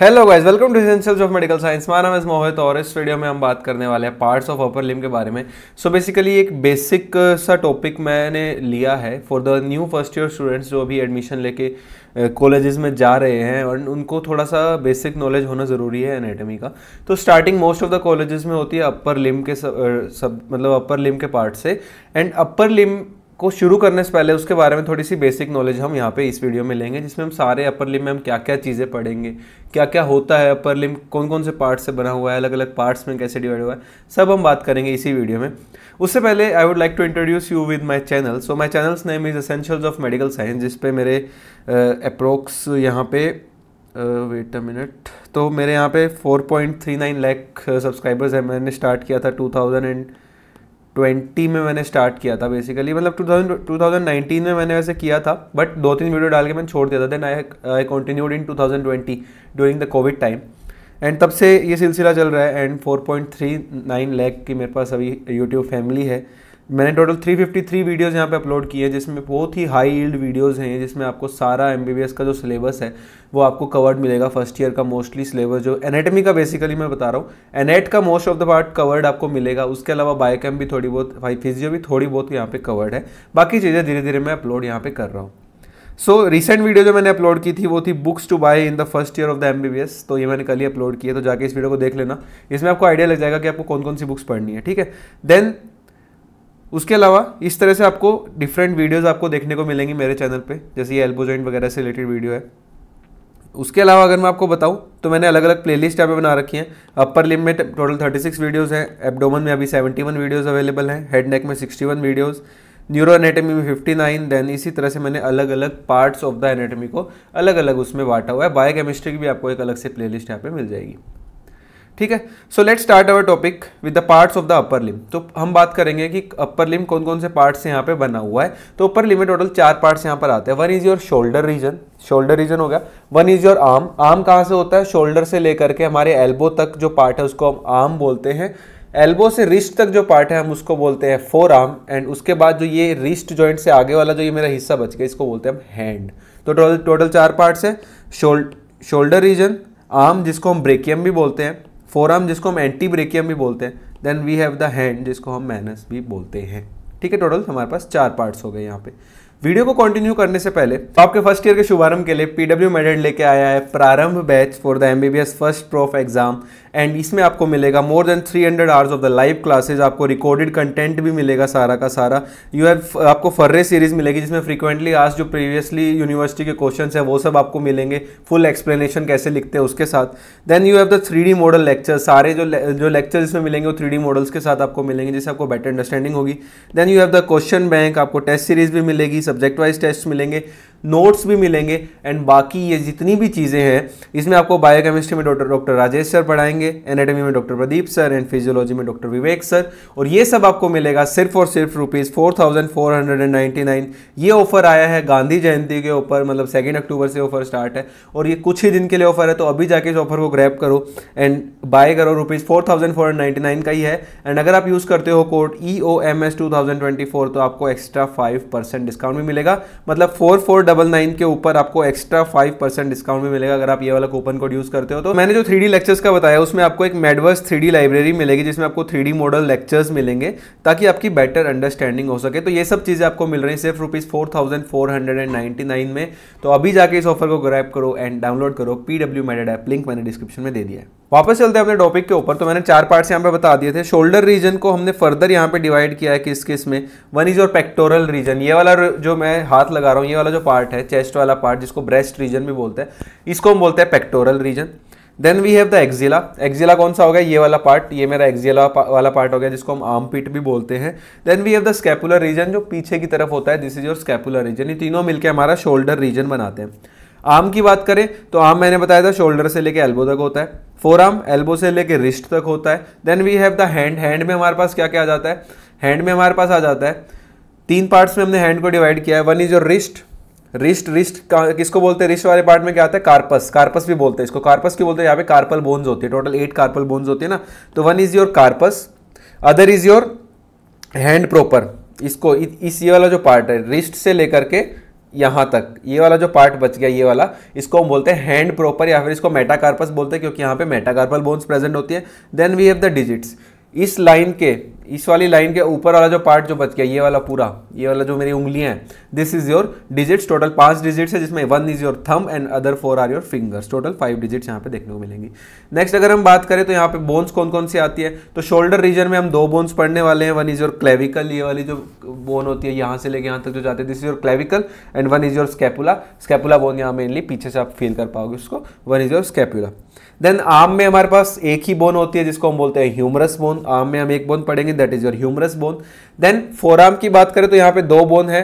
hello guys welcome to essentials of medical science मैं नाम is मोहित और इस वीडियो में हम बात करने वाले हैं पार्ट्स ऑफ अपर लिम के बारे में सो so बेसिकली एक बेसिक uh, सा टॉपिक मैंने लिया है for the new first year students जो अभी एडमिशन लेके कॉलेजेस uh, में जा रहे हैं और उनको थोड़ा सा बेसिक नॉलेज होना ज़रूरी है एनेटमी का तो starting most of the colleges में होती है अपर लिम के सब, uh, सब मतलब अपर लिम के पार्ट से एंड अपर लिम को शुरू करने से पहले उसके बारे में थोड़ी सी बेसिक नॉलेज हम यहाँ पे इस वीडियो में लेंगे जिसमें हम सारे अपर लिम में हम क्या क्या चीज़ें पढ़ेंगे क्या क्या होता है अपर लिम कौन कौन से पार्ट से बना हुआ है अलग अलग पार्ट्स में कैसे डिवाइड हुआ है सब हम बात करेंगे इसी वीडियो में उससे पहले I would like to introduce you with my channel so my channel's name is essentials of medical science जिस मेरे अप्रोक्स uh, यहाँ पे वेट अ मिनट तो मेरे यहाँ पे 4.39 लाख सब्सक्राइबर्स हैं मैंने स्टार्ट किया था 2000 एंड ट्वेंटी में मैंने स्टार्ट किया था बेसिकली मतलब two thousand two thousand nineteen में मैंने वैसे किया था बट दो तीन वीडियो डाल के मैंने छोड़ दिया था then I I continued in two thousand twenty during the covid time and तब से ये सिलसिला चल रहा है and four point three nine lakh की मेरे पास अभी यूट्यूब फैमिली है मैंने टोटल 353 वीडियोस यहाँ पे अपलोड किए हैं जिसमें बहुत ही हाई ईल्ड वीडियोस हैं जिसमें आपको सारा एमबीबीएस का जो सिलेबस है वो आपको कवर्ड मिलेगा फर्स्ट ईयर का मोस्टली सिलेबस जो एनेटमी का बेसिकली मैं बता रहा हूँ एनेट का most of the part covered आपको मिलेगा उसके अलावा बायोकेम भी थोड़ी बहुत भाई फिजियो भी थोड़ी बहुत यहाँ पे कवर्ड है बाकी चीज़ें धीरे धीरे मैं अपलोड यहाँ पे कर रहा हूँ सो रिसेंट वीडियो जो मैंने अपलोड की थी वो थी books to buy in the first year of the M तो ये मैंने कल ही अपलोड किया तो जाके इस वीडियो को देख लेना इसमें आपको आइडिया लग जाएगा कि आपको कौन कौन सी बुक्स पढ़नी है ठीक है देन उसके अलावा इस तरह से आपको डिफरेंट वीडियोज आपको देखने को मिलेंगी मेरे चैनल पर जैसे ये एल्बो जॉइंट वगैरह से रिलेटेड वीडियो है उसके अलावा अगर मैं आपको बताऊं तो मैंने अलग अलग प्लेलिस्ट यहाँ पे बना रखी हैं अपर लिम में टोटल 36 वीडियोस हैं एब्डोमन में अभी 71 वीडियोस अवेलेबल हैं हेड नेक में 61 वीडियोस न्यूरो एनेटमी में 59 देन इसी तरह से मैंने अलग अलग पार्ट्स ऑफ द एनेटमी को अलग अलग उसमें बांटा हुआ है बायोकेमिस्ट्री की भी आपको एक अलग से प्लेलिस्ट यहाँ पे मिल जाएगी ठीक है so let start our topic with the parts of the upper limb तो हम बात करेंगे कि अपर लिम कौन कौन से पार्ट्स यहाँ पे बना हुआ है तो अपर लिम में टोटल चार पार्ट्स यहाँ पर आते हैं one is your shoulder region shoulder region हो गया one is your arm arm कहाँ से होता है शोल्डर से लेकर के हमारे एल्बो तक जो पार्ट है उसको हम आर्म बोलते हैं एल्बो से रिस्ट तक जो पार्ट है हम उसको बोलते हैं फोर आर्म एंड उसके बाद जो ये रिस्ट जॉइंट से आगे वाला जो ये मेरा हिस्सा बच गया इसको बोलते हैं हम हैंड तो टोटल टोटल चार पार्ट्स है शोल्डर रीजन आर्म जिसको हम ब्रेकियम भी बोलते हैं फोरम जिसको हम एंटी ब्रेकियम भी बोलते हैं then we have the hand जिसको हम मैनस भी बोलते हैं ठीक है टोटल हमारे पास चार पार्ट्स हो गए यहाँ पे वीडियो को कंटिन्यू करने से पहले तो आपके फर्स्ट ईयर के शुभारंभ के लिए पीडब्ल्यू मेडल लेके आया है Prarambh batch for the MBBS first prof exam and इसमें आपको मिलेगा more than 300 hundred hours of the live classes आपको रिकॉर्डेड कंटेंट भी मिलेगा सारा का सारा यू हैव आपको फर्रे सीरीज मिलेगी जिसमें फ्रीक्वेंटली आज जो प्रीवियसली यूनिवर्सिटी के क्वेश्चन है वो सब आपको मिलेंगे फुल एक्सप्लेनेशन कैसे लिखते हैं उसके साथ then you have the three model lecture सारे जो जो लेक्चर इसमें मिलेंगे वो थ्री मॉडल्स के साथ आपको मिलेंगे जिससे आपको बेटर अंडरस्टैंडिंग होगी then you have the question bank आपको टेस्ट सीरीज भी मिलेगी सब्जेक्ट वाइज टेस्ट मिलेंगे नोट्स भी मिलेंगे एंड बाकी ये जितनी भी चीज़ें हैं इसमें आपको बायोकेमिस्ट्री में डॉक्टर डॉक्टर राजेश सर पढ़ाएंगे एनाटॉमी में doctor Pradeep sir and physiology में डॉक्टर विवेक सर और ये सब आपको मिलेगा सिर्फ और सिर्फ rupees four thousand four hundred and ninety nine ये ऑफर आया है गांधी जयंती के ऊपर मतलब सेकेंड अक्टूबर से ऑफर स्टार्ट है और ये कुछ ही दिन के लिए ऑफर है तो अभी जाके इस ऑफर को ग्रैप करो एंड बाय करो rupees four thousand four hundred ninety nine का ही है एंड अगर आप यूज़ करते हो code E O M S two thousand twenty four तो आपको एक्स्ट्रा फाइव परसेंट डिस्काउंट भी मिलेगा मतलब फोर फोर डबल नाइन के ऊपर आपको एक्स्ट्रा फाइव परसेंट डिस्काउंट भी मिलेगा अगर आप ये वाला कूपन कोड यूज करते हो तो मैंने जो थ्री लेक्चर्स का बताया उसमें आपको एक मेडवर्स थ्री लाइब्रेरी मिलेगी जिसमें आपको थ्री मॉडल लेक्चर्स मिलेंगे ताकि आपकी बेटर अंडरस्टैंडिंग हो सके तो ये सब चीज़ें आपको मिल रही है सिर्फ rupees four thousand four hundred and ninety nine में तो अभी जाके इस ऑफर को ग्रैप करो एंड डाउनलोड करो पीडब्ल्यू मेडेड ऐप लिंक मैंने डिस्क्रिप्शन में दे दिया है वापस चलते हैं अपने टॉपिक के ऊपर तो मैंने चार पार्ट्स यहाँ पे बता दिए थे शोल्डर रीजन को हमने फर्दर यहाँ पे डिवाइड किया है किस किस में one is your pectoral region ये वाला जो मैं हाथ लगा रहा हूँ ये वाला जो पार्ट है चेस्ट वाला पार्ट जिसको ब्रेस्ट रीजन भी बोलते हैं इसको हम बोलते हैं pectoral region then we have the axilla axilla कौन सा हो गया ये वाला पार्ट ये मेरा एक्जिला वाला पार्ट हो गया जिसको हम आम पीट भी बोलते हैं then we have the scapular region जो पीछे की तरफ होता है this is your scapular region ये तीनों मिलकर हमारा शोल्डर रीजन बनाते हैं आर्म की बात करें तो आर्म मैंने बताया था शोल्डर से लेके एल्बो तक होता है फोर आर्म एल्बो से लेके रिस्ट तक होता है then we have the hand hand में हमारे पास क्या क्या आ जाता है हैंड में हमारे पास आ जाता है तीन पार्ट्स में हमने हैंड को डिवाइड किया है one is your wrist wrist wrist किसको बोलते हैं रिस्ट वाले पार्ट में क्या आता है कार्पस कार्पस भी बोलते हैं इसको कार्पस क्यों बोलते हैं यहाँ पे कार्पल बोन्स होती है टोटल एट कार्पल बोन्स होती है ना तो one is your carpus other is your hand proper इसको इस ये वाला जो पार्ट है रिस्ट से लेकर के यहाँ तक ये वाला जो पार्ट बच गया ये वाला इसको हम बोलते हैं हैंड प्रॉपर या फिर इसको मेटाकार्पस बोलते हैं क्योंकि यहाँ पे मेटाकार्पल बोन्स प्रेजेंट होती है then we have the digits इस लाइन के इस वाली लाइन के ऊपर वाला जो पार्ट जो बच गया ये वाला पूरा ये वाला जो मेरी उंगलियां हैं this is your digits total पांच डिजिट्स है जिसमें one is your thumb and other four are your fingers total five digits यहाँ पे देखने को मिलेंगी नेक्स्ट अगर हम बात करें तो यहाँ पे बोन्स कौन कौन सी आती है तो शोल्डर रीजन में हम दो बोन्स पढ़ने वाले हैं वन इज योर क्लेविकल ये वाली जो बोन होती है यहाँ से लेके यहाँ तक जो जाते हैं this is your clavicle and one is your scapula scapula bone यहाँ मेनली पीछे से आप फील कर पाओगे उसको one is your scapula then arm में हमारे पास एक ही बोन होती है जिसको हम बोलते हैं ह्यूमरस बोन आम में हम एक बोन पढ़ेंगे that is your humerus bone then arm की बात करें तो यहाँ पे दो बोन है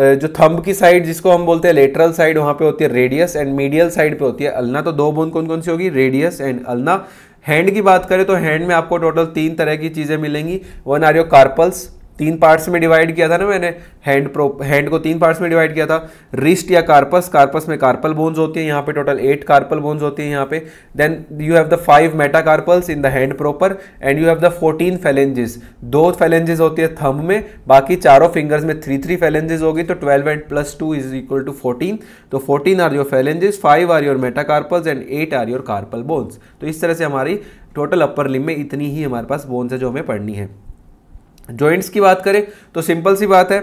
जो थंब की साइड जिसको हम बोलते हैं लेटरल साइड वहाँ पे होती है रेडियस एंड मीडियल साइड पे होती है अलना तो दो बोन कौन कौन सी होगी रेडियस एंड अलना हैंड की बात करें तो हैंड में आपको टोटल तीन तरह की चीज़ें मिलेंगी वन आर योर कार्पल्स तीन पार्ट्स में डिवाइड किया था ना मैंने हैंड प्रो हैंड को तीन पार्ट्स में डिवाइड किया था रिस्ट या कार्पस कार्पस में कार्पल बोन्स होती हैं यहाँ पे टोटल एट कार्पल बोन्स होती हैं यहाँ पे then you have the five metacarpals in the hand proper and you have the fourteen phalanges दो फैलेंजेस होती है थंब में बाकी चारों फिंगर्स में थ्री थ्री फैलेंजेस होगी तो twelve and plus two is equal to fourteen तो fourteen are your phalanges five are your metacarpals and eight are your carpal bones तो इस तरह से हमारी टोटल अपर लिम में इतनी ही हमारे पास बोन्स है जो हमें पढ़नी है जॉइंट्स की बात करें तो सिंपल सी बात है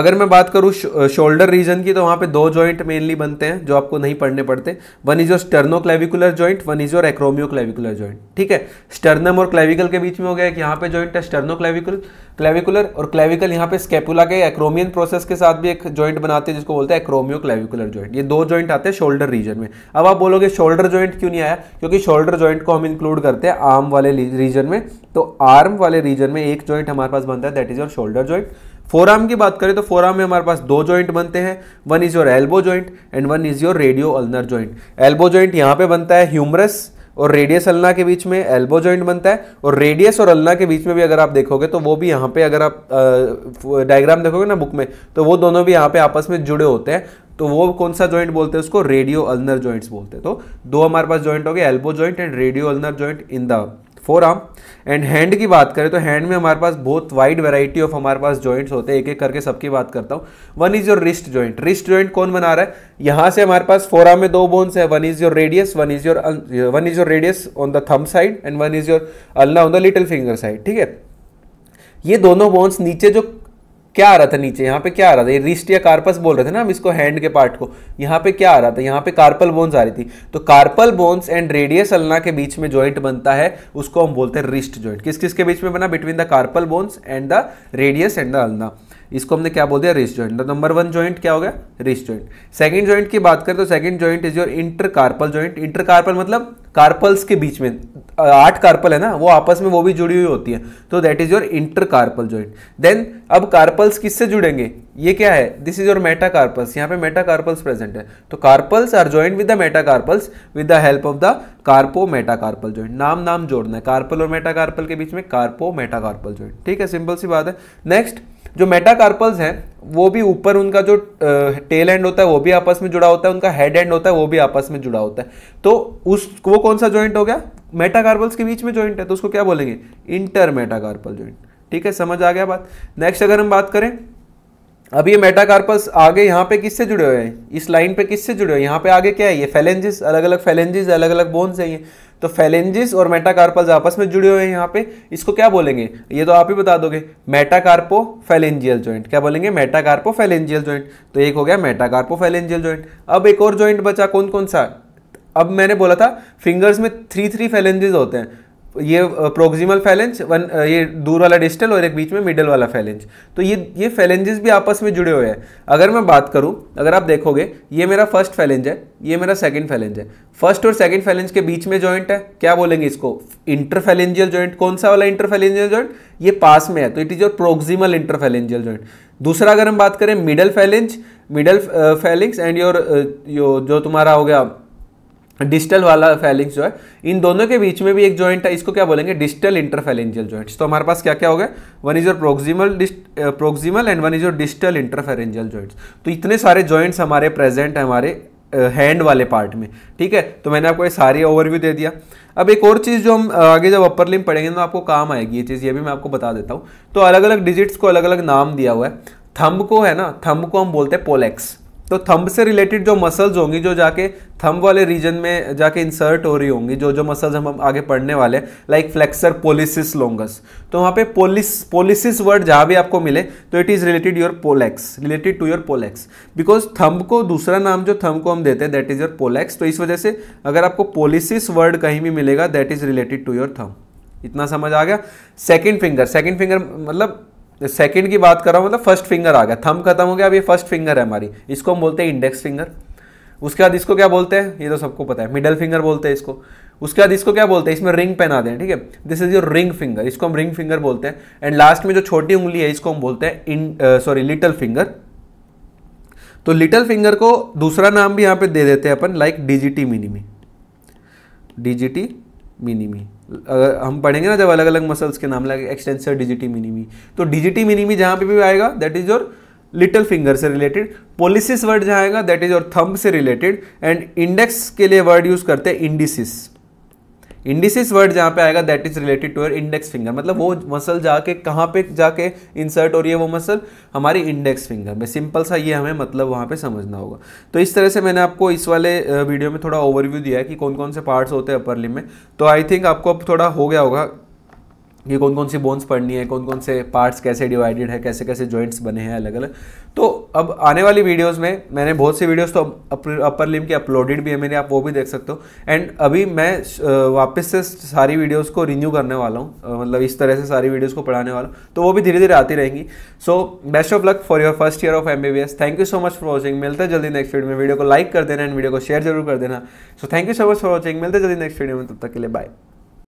अगर मैं बात करूँ शोल्डर रीजन की तो वहाँ पे दो जॉइंट मेनली बनते हैं जो आपको नहीं पढ़ने पड़ते one is your sternoclavicular joint one is your acromioclavicular joint ठीक है स्टर्नम और क्लेविकल के बीच में हो गया कि यहाँ पे जॉइंट है स्टर्नो क्लेविकुल क्लेविकुलर और क्लेविकल यहाँ पे स्केपुला के एक्रोमियन प्रोसेस के साथ भी एक जॉइंट बनाते हैं जिसको बोलते हैं एक्रोमियो क्लेविकुलर जॉइंट ये दो जॉइंट आते हैं शोल्डर रीजन में अब आप बोलोगे शोल्डर जॉइंट क्यों नहीं आया क्योंकि शोल्डर जॉइंट को हम इंक्लूड करते हैं आर्म वाले रीजन में तो आर्म वाले रीजन में एक जॉइंट हमारे पास बनता है that is your shoulder joint forearm की बात करें तो फोराम में हमारे पास दो जॉइंट बनते हैं one is your elbow joint and one is your radio ulnar joint elbow joint यहाँ पे बनता है ह्यूमरस और रेडियस अल्ना के बीच में एल्बो ज्वाइंट बनता है और रेडियस और अल्ना के बीच में भी अगर आप देखोगे तो वो भी यहाँ पे अगर आप डायग्राम देखोगे ना बुक में तो वो दोनों भी यहाँ पे आपस में जुड़े होते हैं तो वो कौन सा ज्वाइंट बोलते हैं उसको रेडियो अल्नर ज्वाइंट्स बोलते हैं तो दो हमारे पास जॉइंट हो गए elbow joint and radio ulnar joint in the forearm and hand की बात करें तो हैंड में हमारे पास बहुत वाइड वैरायटी ऑफ हमारे पास जॉइंट्स होते हैं एक एक करके सबकी बात करता हूँ one is your wrist joint wrist joint कौन बना रहा है यहाँ से हमारे पास फोर आर्म में दो बोन्स है one is your radius one is your one is your radius on the thumb side and one is your ulna on the little finger side ठीक है ये दोनों बोन्स नीचे जो क्या आ रहा था नीचे यहाँ पे क्या आ रहा था ये रिस्ट या कार्पस बोल रहे थे ना हम इसको हैंड के पार्ट को यहाँ पे क्या आ रहा था यहाँ पे कार्पल बोन्स आ रही थी तो carpal bones and radius ulna के बीच में जॉइंट बनता है उसको हम बोलते हैं रिस्ट जॉइंट किस किस के बीच में बना between the carpal bones and the radius and the ulna इसको हमने क्या बोल दिया wrist joint number one joint क्या हो गया रिस्ट जॉइंट सेकंड जॉइंट की बात करें तो second joint is your intercarpal joint intercarpal मतलब कार्पल्स के बीच में आठ कार्पल है ना वो आपस में वो भी जुड़ी हुई होती है तो that is your intercarpal joint then अब कार्पल्स किससे जुड़ेंगे ये क्या है this is your metacarpals यहाँ पे मेटा कार्पल्स प्रेजेंट है तो carpals are joint with the metacarpals with the help of the carpometacarpal joint नाम नाम जोड़ना है कार्पल और मेटा कार्पल के बीच में कार्पो मेटा कार्पल ज्वाइंट ठीक है सिंपल सी बात है नेक्स्ट जो मेटाकार्पल्स हैं वो भी ऊपर उनका जो टेल एंड होता है वो भी आपस में जुड़ा होता है उनका हेड एंड होता है वो भी आपस में जुड़ा होता है तो उस वो कौन सा ज्वाइंट हो गया मेटाकार्पल्स के बीच में ज्वाइंट है तो उसको क्या बोलेंगे इंटर मेटाकार्पल ज्वाइंट ठीक है समझ आ गया बात नेक्स्ट अगर हम बात करें अब ये मेटाकार्पस आगे यहाँ पे किससे जुड़े हुए हैं इस लाइन पे किससे जुड़े हुए हैं यहाँ पे आगे क्या है ये फैलेंजेस अलग अलग फैलेंजेस अलग अलग बोन्स है ये तो फैलेंजिस और मेटाकार्पल्स आपस में जुड़े हुए हैं यहाँ पे इसको क्या बोलेंगे ये तो आप ही बता दोगे मेटाकार्पो फैलेंजियल ज्वाइंट क्या बोलेंगे मेटाकार्पो फेलेंजियल ज्वाइंट तो एक हो गया मेटाकार्पो फैलेंजियल ज्वाइंट अब एक और ज्वाइंट बचा कौन कौन सा अब मैंने बोला था फिंगर्स में थ्री थ्री फैलेंजेस होते हैं ये प्रोक्सिमल फैलेंज वन ये दूर वाला डिस्टल और एक बीच में मिडल वाला फैलेंज तो ये ये फैलेंजेस भी आपस में जुड़े हुए हैं अगर मैं बात करूं अगर आप देखोगे ये मेरा फर्स्ट फैलेंज है ये मेरा सेकंड फैलेंज है फर्स्ट और सेकंड फैलेंज के बीच में जॉइंट है क्या बोलेंगे इसको इंटरफेलेंजियल जॉइंट कौन सा वाला इंटरफेलेंजियल जॉइंट ये पास में है तो it is your proximal interphalangeal joint दूसरा अगर हम बात करें middle phalanx middle phalanges and your जो तुम्हारा हो गया डिस्टल वाला फैलिंग्स जो है इन दोनों के बीच में भी एक जॉइंट है इसको क्या बोलेंगे डिस्टल इंटरफेरेंजियल जॉइंट्स तो हमारे पास क्या क्या हो गया one is your proximal proximal and one is your distal interphalangeal joints तो इतने सारे जॉइंट्स हमारे प्रेजेंट है हमारे हैंड uh, वाले पार्ट में ठीक है तो मैंने आपको ये सारी ओवरव्यू दे दिया अब एक और चीज़ जो हम uh, आगे जब अपर लिम पढ़ेंगे तो आपको काम आएगी ये चीज़ ये भी मैं आपको बता देता हूँ तो अलग अलग डिजिट्स को अलग अलग नाम दिया हुआ है थंब को है ना थंब को हम बोलते हैं पोलेक्स तो थंब से रिलेटेड जो मसल्स होंगी जो जाके थंब वाले रीजन में जाके इंसर्ट हो रही होंगी जो जो मसल्स हम आगे पढ़ने वाले लाइक फ्लेक्सर पोलिसिस लोंगस तो वहाँ पे पोलिस पोलिसिस वर्ड जहाँ भी आपको मिले तो it is related your pollex related to your pollex because thumb को दूसरा नाम जो थंब को हम देते हैं दैट इज़ योर पोलेक्स तो इस वजह से अगर आपको पोलिसिस वर्ड कहीं भी मिलेगा that is related to your thumb इतना समझ आ गया सेकेंड फिंगर सेकेंड फिंगर मतलब सेकंड की बात कर रहा हूँ मतलब फर्स्ट फिंगर आ गया थम खत्म हो गया अब ये फर्स्ट फिंगर है हमारी इसको हम बोलते हैं इंडेक्स फिंगर उसके बाद इसको क्या बोलते हैं ये तो सबको पता है मिडल फिंगर बोलते हैं इसको उसके बाद इसको क्या बोलते हैं इसमें रिंग पहना दें ठीक है this is your ring finger इसको हम रिंग फिंगर बोलते हैं एंड लास्ट में जो छोटी उंगली है इसको हम बोलते हैं इन सॉरी लिटल फिंगर तो लिटल फिंगर को दूसरा नाम भी यहाँ पे दे देते हैं अपन like digiti minimi digiti minimi अगर हम पढ़ेंगे ना जब अलग अलग मसल्स के नाम लगे एक्सटेंसर डिजिटी मिनिमी तो डिजिटी मिनिमी जहाँ पे भी आएगा that is your little finger से रिलेटेड पोलिसिस वर्ड जहाँ आएगा दैट इज योर थंब से रिलेटेड एंड इंडेक्स के लिए वर्ड यूज़ करते हैं इंडिसिस इंडिसिस वर्ड जहाँ पे आएगा that is related to uh index finger मतलब वो मसल जाके कहाँ पे जाके इंसर्ट हो रही है वो मसल हमारी इंडेक्स फिंगर में सिंपल सा ये हमें मतलब वहाँ पे समझना होगा तो इस तरह से मैंने आपको इस वाले वीडियो में थोड़ा ओवरव्यू दिया है कि कौन कौन से पार्ट्स होते हैं अपर लिम में तो आई थिंक आपको अब थोड़ा हो गया होगा कि कौन कौन सी बोन्स पढ़नी है कौन कौन से पार्ट्स कैसे डिवाइडेड है कैसे कैसे जॉइंट्स बने हैं अलग अलग तो अब आने वाली वीडियोस में मैंने बहुत सी वीडियोस तो अपर, अपर लिम के अपलोडेड भी है मेरे आप वो भी देख सकते हो एंड अभी मैं वापस से सारी वीडियोस को रिन्यू करने वाला हूँ मतलब इस तरह से सारी वीडियोज़ को पढ़ाने वाला हूँ तो वो भी धीरे धीरे आती रहेंगी so best of luck for your first year of M thank you so much for watching मिलते जल्दी नेक्स्ट वीडियो में वीडियो को लाइक कर देना एंड वीडियो को शेयर जरूर कर देना so thank you so much for watching मिलते जल्दी नेक्स्ट वीडियो में तब तक के लिए बाय